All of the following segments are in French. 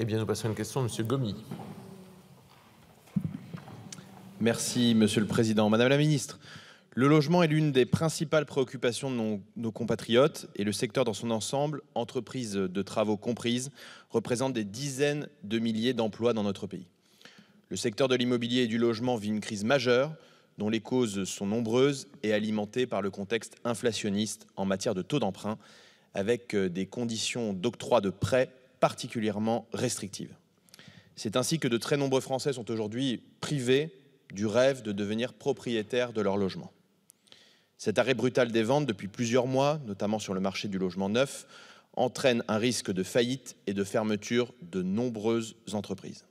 Eh bien, nous passons à une question de M. Gomi. Merci, Monsieur le Président. Madame la Ministre, le logement est l'une des principales préoccupations de nos, nos, compatriotes et le secteur dans son ensemble, entreprises de travaux comprises, représente des dizaines de milliers d'emplois dans notre pays. Le secteur de l'immobilier et du logement vit une crise majeure dont les causes sont nombreuses et alimentées par le contexte inflationniste en matière de taux d'emprunt, avec euh, des conditions d'octroi de prêts particulièrement restrictive. C'est ainsi que de très nombreux Français sont aujourd'hui privés du rêve de devenir propriétaires de leur logement. Cet arrêt brutal des ventes depuis plusieurs mois, notamment sur le marché du logement neuf, entraîne un risque de faillite et de fermeture de nombreuses entreprises.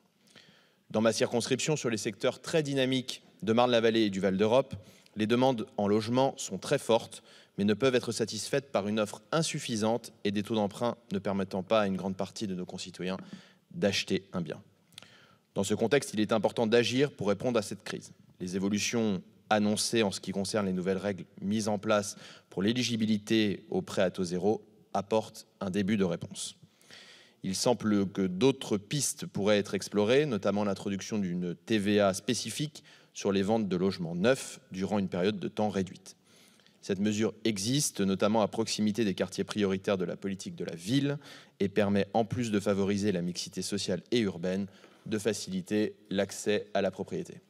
Dans ma circonscription, sur les secteurs très dynamiques de Marne-la-Vallée et du Val d'Europe, les demandes en logement sont très fortes, mais ne peuvent être satisfaites par une offre insuffisante et des taux d'emprunt ne permettant pas à une grande partie de nos concitoyens d'acheter un bien. Dans ce contexte, il est important d'agir pour répondre à cette crise. Les évolutions annoncées en ce qui concerne les nouvelles règles mises en place pour l'éligibilité au prêt à taux zéro apportent un début de réponse. Il semble que d'autres pistes pourraient être explorées, notamment l'introduction d'une TVA spécifique sur les ventes de logements neufs durant une période de temps réduite. Cette mesure existe notamment à proximité des quartiers prioritaires de la politique de la ville et permet, en plus de favoriser la mixité sociale et urbaine, de faciliter l'accès à la propriété.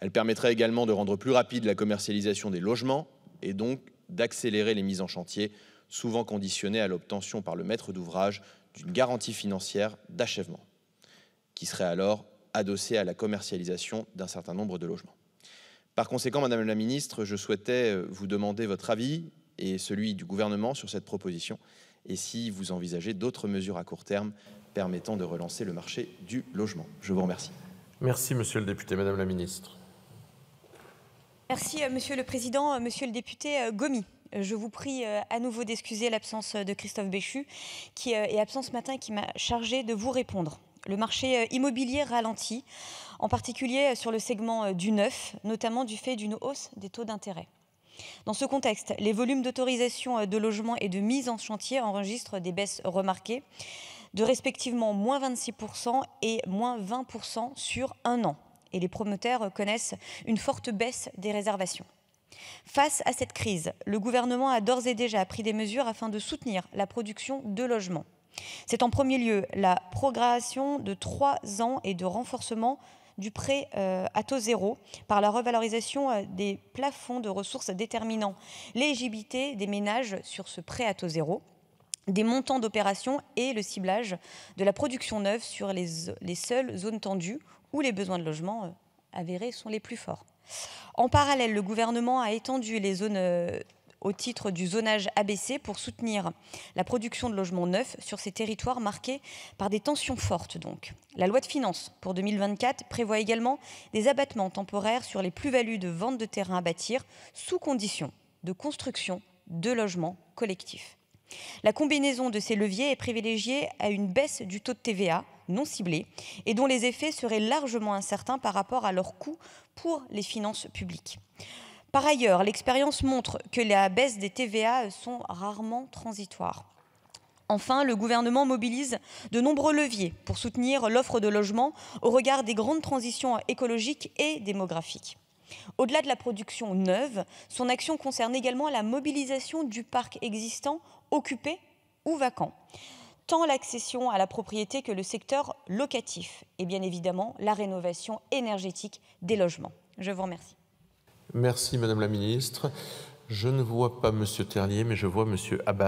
Elle permettrait également de rendre plus rapide la commercialisation des logements et donc d'accélérer les mises en chantier, souvent conditionnées à l'obtention par le maître d'ouvrage d'une garantie financière d'achèvement, qui serait alors adossée à la commercialisation d'un certain nombre de logements. Par conséquent, Madame la Ministre, je souhaitais euh, vous demander votre avis et celui du gouvernement sur cette proposition et si vous envisagez d'autres mesures à court terme permettant de relancer le marché du logement. Je vous remercie. Merci, monsieur le député, madame la ministre. Merci, euh, monsieur le président, euh, monsieur le député Gomi. Je vous prie à nouveau d'excuser l'absence de Christophe Béchu, qui est absent ce matin et qui m'a chargé de vous répondre. Le marché immobilier ralentit en particulier sur le segment euh, du neuf, notamment du fait d'une hausse des taux d'intérêt. Dans ce contexte, les volumes d'autorisation euh, de logements et de mise en chantier enregistrent des baisses remarquées de respectivement moins 26% et moins 20% sur un an. Et les promoteurs connaissent une forte baisse des réservations. Face à cette crise, le gouvernement a d'ores et déjà pris des mesures afin de soutenir la production de logements. C'est en premier lieu la progression de trois ans et de renforcement du prêt euh, à taux zéro par la revalorisation euh, des plafonds de ressources déterminant l'éligibilité des ménages sur ce prêt à taux zéro des montants d'opérations et le ciblage de la production neuve sur les, les, seules zones tendues où les besoins de logement euh, avérés sont les plus forts. En parallèle, le gouvernement a étendu les zones au titre du zonage ABC pour soutenir la production de logements neufs sur ces territoires marqués par des tensions fortes. Donc. La loi de finances pour 2024 prévoit également des abattements temporaires sur les plus-values de vente de terrains à bâtir sous condition de construction de logements collectifs. La combinaison de ces leviers est privilégiée à une baisse du taux de TVA non ciblée et dont les effets seraient largement incertains par rapport à leur coût pour les finances publiques. Par ailleurs, l'expérience montre que la baisse des TVA sont rarement transitoires. Enfin, le gouvernement mobilise de nombreux leviers pour soutenir l'offre de logements au regard des grandes transitions écologiques et démographiques. Au-delà de la production neuve, son action concerne également la mobilisation du parc existant, occupé ou vacant. Tant l'accession à la propriété que le secteur locatif et bien évidemment la rénovation énergétique des logements. Je vous remercie. Merci, Madame la Ministre. Je ne vois pas Monsieur Terlier, mais je vois Monsieur Abbas.